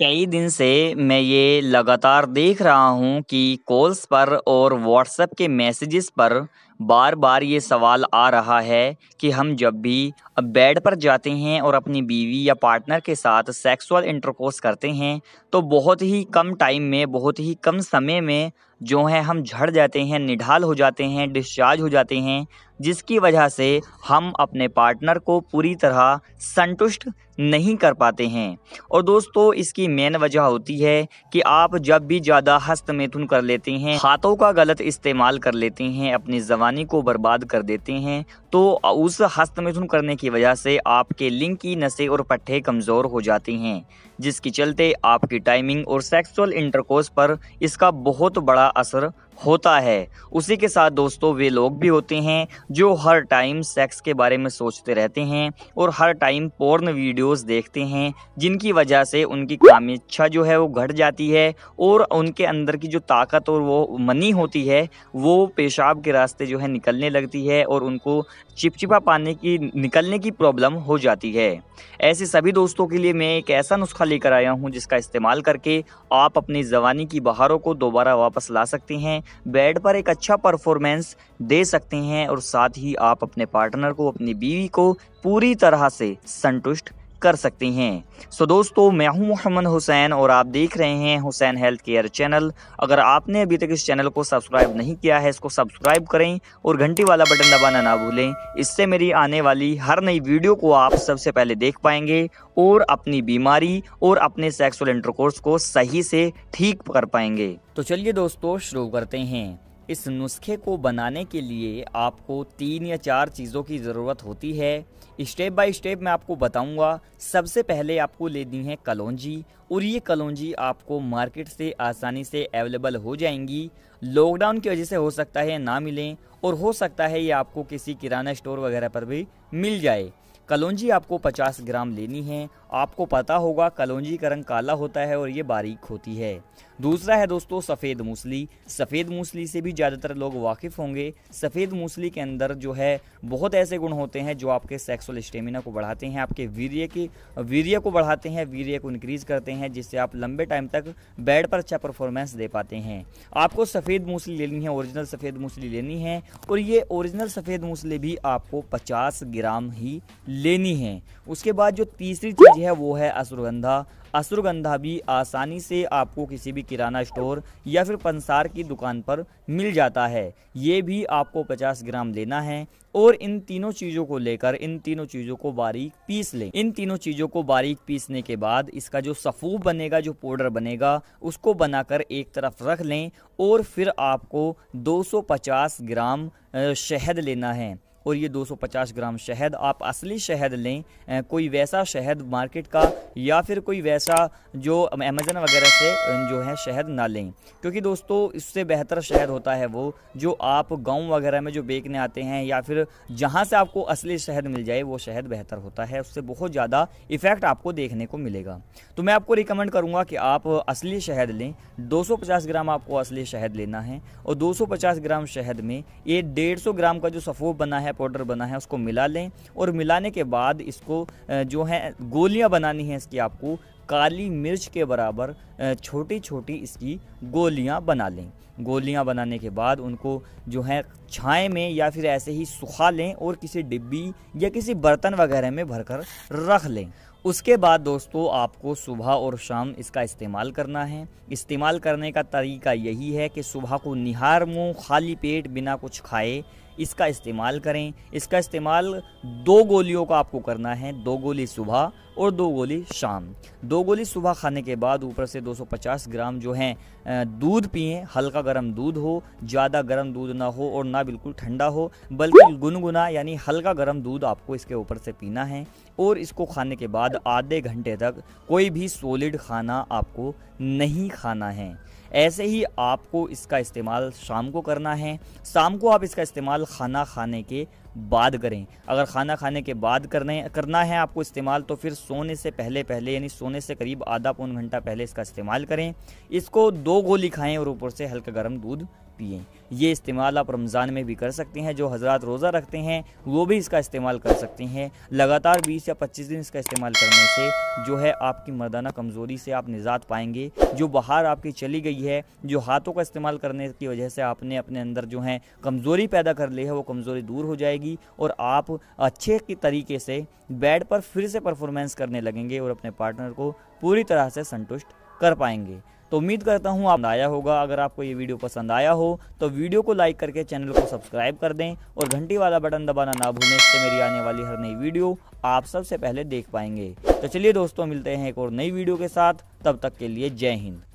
कई दिन से मैं ये लगातार देख रहा हूँ कि कॉल्स पर और व्हाट्सएप के मैसेजेस पर बार बार ये सवाल आ रहा है कि हम जब भी बेड पर जाते हैं और अपनी बीवी या पार्टनर के साथ सेक्सुअल इंटरकोर्स करते हैं तो बहुत ही कम टाइम में बहुत ही कम समय में जो है हम झड़ जाते हैं निढाल हो जाते हैं डिस्चार्ज हो जाते हैं जिसकी वजह से हम अपने पार्टनर को पूरी तरह संतुष्ट नहीं कर पाते हैं और दोस्तों इसकी मेन वजह होती है कि आप जब भी ज़्यादा हस्त मैथुन कर लेते हैं हाथों का गलत इस्तेमाल कर लेते हैं अपनी जबान जवानी को बर्बाद कर देते हैं तो उस हस्तमिथुन करने की वजह से आपके लिंग की नशे और पट्टे कमज़ोर हो जाते हैं जिसके चलते आपकी टाइमिंग और सेक्सुअल इंटरकोर्स पर इसका बहुत बड़ा असर होता है उसी के साथ दोस्तों वे लोग भी होते हैं जो हर टाइम सेक्स के बारे में सोचते रहते हैं और हर टाइम पोर्न वीडियोस देखते हैं जिनकी वजह से उनकी कामेच्छा जो है वो घट जाती है और उनके अंदर की जो ताकत और वो मनी होती है वो पेशाब के रास्ते जो है निकलने लगती है और उनको चिपचिपा पाने की निकलने की प्रॉब्लम हो जाती है ऐसे सभी दोस्तों के लिए मैं एक ऐसा नुस्खा लेकर आया हूँ जिसका इस्तेमाल करके आप अपनी जवानी की बहारों को दोबारा वापस ला सकते हैं बेड पर एक अच्छा परफॉर्मेंस दे सकते हैं और साथ ही आप अपने पार्टनर को अपनी बीवी को पूरी तरह से संतुष्ट कर सकती हैं सो so दोस्तों मैं हूं मोहम्मद हुसैन और आप देख रहे हैं हुसैन हेल्थ केयर चैनल अगर आपने अभी तक इस चैनल को सब्सक्राइब नहीं किया है इसको सब्सक्राइब करें और घंटी वाला बटन दबाना ना भूलें इससे मेरी आने वाली हर नई वीडियो को आप सबसे पहले देख पाएंगे और अपनी बीमारी और अपने सेक्सुअल इंटरकोर्स को सही से ठीक कर पाएंगे तो चलिए दोस्तों शुरू करते हैं इस नुस्खे को बनाने के लिए आपको तीन या चार चीज़ों की ज़रूरत होती है स्टेप बाय स्टेप मैं आपको बताऊंगा सबसे पहले आपको लेनी है कलौजी और ये कलौजी आपको मार्केट से आसानी से अवेलेबल हो जाएंगी लॉकडाउन की वजह से हो सकता है ना मिलें और हो सकता है ये आपको किसी किराना स्टोर वगैरह पर भी मिल जाए कलौजी आपको 50 ग्राम लेनी है आपको पता होगा कलौजी का रंग काला होता है और ये बारीक होती है दूसरा है दोस्तों सफ़ेद मूसली सफ़ेद मूसली से भी ज़्यादातर लोग वाकिफ़ होंगे सफ़ेद मूसली के अंदर जो है बहुत ऐसे गुण होते हैं जो आपके सेक्सुअल स्टेमिना को बढ़ाते हैं आपके वीर्य के वीर्य को बढ़ाते हैं वीर्य को इंक्रीज़ करते हैं जिससे आप लंबे टाइम तक बेड पर अच्छा परफॉर्मेंस दे पाते हैं आपको सफ़ेद मूसली लेनी है ओरिजिनल सफ़ेद मूसली लेनी है और ये ओरिजिनल सफ़ेद मूसली भी आपको पचास ग्राम ही लेनी है उसके बाद जो तीसरी चीज़ मिलती है वो है असुरगंधा असुरगंधा भी आसानी से आपको किसी भी किराना स्टोर या फिर पंसार की दुकान पर मिल जाता है ये भी आपको 50 ग्राम लेना है और इन तीनों चीज़ों को लेकर इन तीनों चीज़ों को बारीक पीस लें इन तीनों चीज़ों को बारीक पीसने के बाद इसका जो सफ़ूफ बनेगा जो पाउडर बनेगा उसको बनाकर एक तरफ रख लें और फिर आपको 250 ग्राम शहद लेना है और ये 250 ग्राम शहद आप असली शहद लें कोई वैसा शहद मार्केट का या फिर कोई वैसा जो अमेज़न वगैरह से जो है शहद ना लें क्योंकि दोस्तों इससे बेहतर शहद होता है वो जो आप गाँव वगैरह में जो बेचने आते हैं या फिर जहाँ से आपको असली शहद मिल जाए वो शहद बेहतर होता है उससे बहुत ज़्यादा इफ़ेक्ट आपको देखने को मिलेगा तो मैं आपको रिकमेंड करूँगा कि आप असली शहद लें 250 ग्राम आपको असली शहद लेना है और 250 ग्राम शहद में ये 150 ग्राम का जो सफ़ोब बना है पाउडर बना है उसको मिला लें और मिलाने के बाद इसको जो है गोलियाँ बनानी हैं इसकी आपको काली मिर्च के बराबर छोटी छोटी इसकी गोलियां बना लें गोलियां बनाने के बाद उनको जो है छाए में या फिर ऐसे ही सुखा लें और किसी डिब्बी या किसी बर्तन वगैरह में भरकर रख लें उसके बाद दोस्तों आपको सुबह और शाम इसका इस्तेमाल करना है इस्तेमाल करने का तरीका यही है कि सुबह को निहार मुँह खाली पेट बिना कुछ खाए इसका इस्तेमाल करें इसका इस्तेमाल दो गोलियों का आपको करना है दो गोली सुबह और दो गोली शाम दो गोली सुबह खाने के बाद ऊपर से 250 ग्राम जो हैं दूध पिए हल्का गर्म दूध हो ज़्यादा गर्म दूध ना हो और ना बिल्कुल ठंडा हो बल्कि गुनगुना यानी हल्का गर्म दूध आपको इसके ऊपर से पीना है और इसको खाने के बाद आधे घंटे तक कोई भी सोलिड खाना आपको नहीं खाना है ऐसे ही आपको इसका इस्तेमाल शाम को करना है शाम को आप इसका इस्तेमाल खाना खाने के बाद करें अगर खाना खाने के बाद करने करना है आपको इस्तेमाल तो फिर सोने से पहले पहले यानी सोने से करीब आधा पौन घंटा पहले इसका इस्तेमाल करें इसको दो गोली खाएं और ऊपर से हल्का गर्म दूध पिएं ये इस्तेमाल आप रमज़ान में भी कर सकते हैं जो हजरात रोज़ा रखते हैं वो भी इसका इस्तेमाल कर सकते हैं लगातार 20 या 25 दिन इसका इस्तेमाल करने से जो है आपकी मर्दाना कमज़ोरी से आप निजात पाएंगे जो बाहर आपकी चली गई है जो हाथों का इस्तेमाल करने की वजह से आपने अपने अंदर जो है कमज़ोरी पैदा कर ली है वो कमज़ोरी दूर हो जाएगी और आप अच्छे तरीके से बेड पर फिर से परफॉर्मेंस करने लगेंगे और अपने पार्टनर को पूरी तरह से संतुष्ट कर पाएंगे तो उम्मीद करता हूँ आप आया होगा अगर आपको ये वीडियो पसंद आया हो तो वीडियो को लाइक करके चैनल को सब्सक्राइब कर दें और घंटी वाला बटन दबाना ना भूलें इससे मेरी आने वाली हर नई वीडियो आप सबसे पहले देख पाएंगे तो चलिए दोस्तों मिलते हैं एक और नई वीडियो के साथ तब तक के लिए जय हिंद